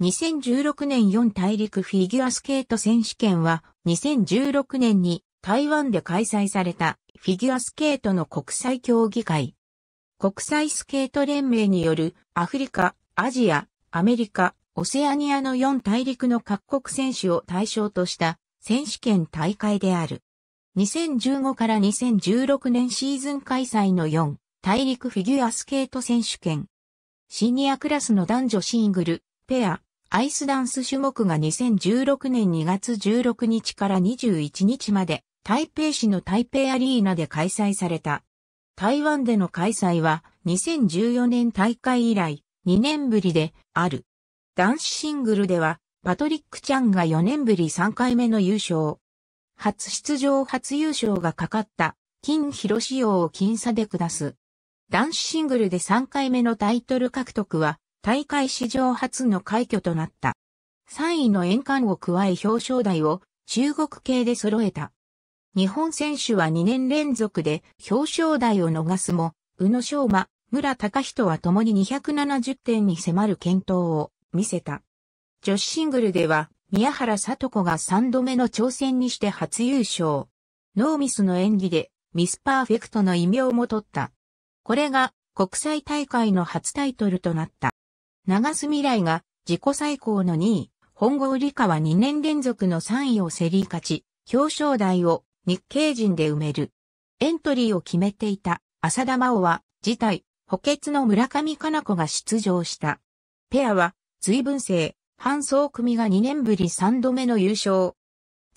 2016年4大陸フィギュアスケート選手権は2016年に台湾で開催されたフィギュアスケートの国際競技会。国際スケート連盟によるアフリカ、アジア、アメリカ、オセアニアの4大陸の各国選手を対象とした選手権大会である。2015から2016年シーズン開催の4大陸フィギュアスケート選手権。シニアクラスの男女シングル、ペア、アイスダンス種目が2016年2月16日から21日まで台北市の台北アリーナで開催された。台湾での開催は2014年大会以来2年ぶりである。男子シングルではパトリック・チャンが4年ぶり3回目の優勝。初出場初優勝がかかった金広志様を僅差で下す。男子シングルで3回目のタイトル獲得は大会史上初の快挙となった。3位の円環を加え表彰台を中国系で揃えた。日本選手は2年連続で表彰台を逃すも、宇野昌磨、村隆人は共に270点に迫る健闘を見せた。女子シングルでは、宮原里子が3度目の挑戦にして初優勝。ノーミスの演技で、ミスパーフェクトの異名も取った。これが国際大会の初タイトルとなった。長須未来が自己最高の2位、本郷理香は2年連続の3位を競り勝ち、表彰台を日系人で埋める。エントリーを決めていた浅田真央は、事態、補欠の村上かな子が出場した。ペアは、随分性、半総組が2年ぶり3度目の優勝。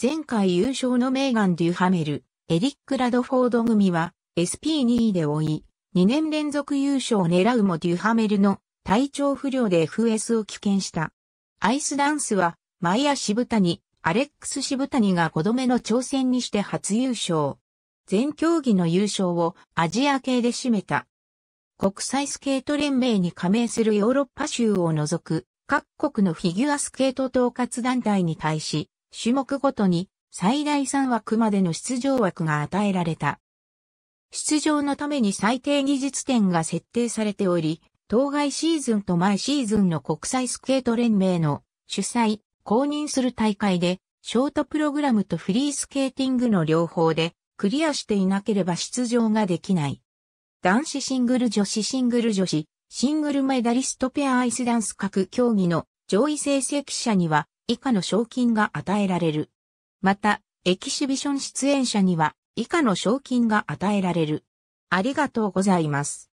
前回優勝のメーガン・デュハメル、エリック・ラドフォード組は SP2 位で追い、2年連続優勝を狙うもデュハメルの体調不良で FS を棄権した。アイスダンスは、マイア・シブタニ、アレックス・シブタニが5度目の挑戦にして初優勝。全競技の優勝をアジア系で占めた。国際スケート連盟に加盟するヨーロッパ州を除く各国のフィギュアスケート統括団体に対し、種目ごとに最大3枠までの出場枠が与えられた。出場のために最低技術点が設定されており、当該シーズンと前シーズンの国際スケート連盟の主催、公認する大会で、ショートプログラムとフリースケーティングの両方で、クリアしていなければ出場ができない。男子シングル女子シングル女子、シングルメダリストペアアイスダンス各競技の上位成績者には以下の賞金が与えられる。また、エキシビション出演者には以下の賞金が与えられる。ありがとうございます。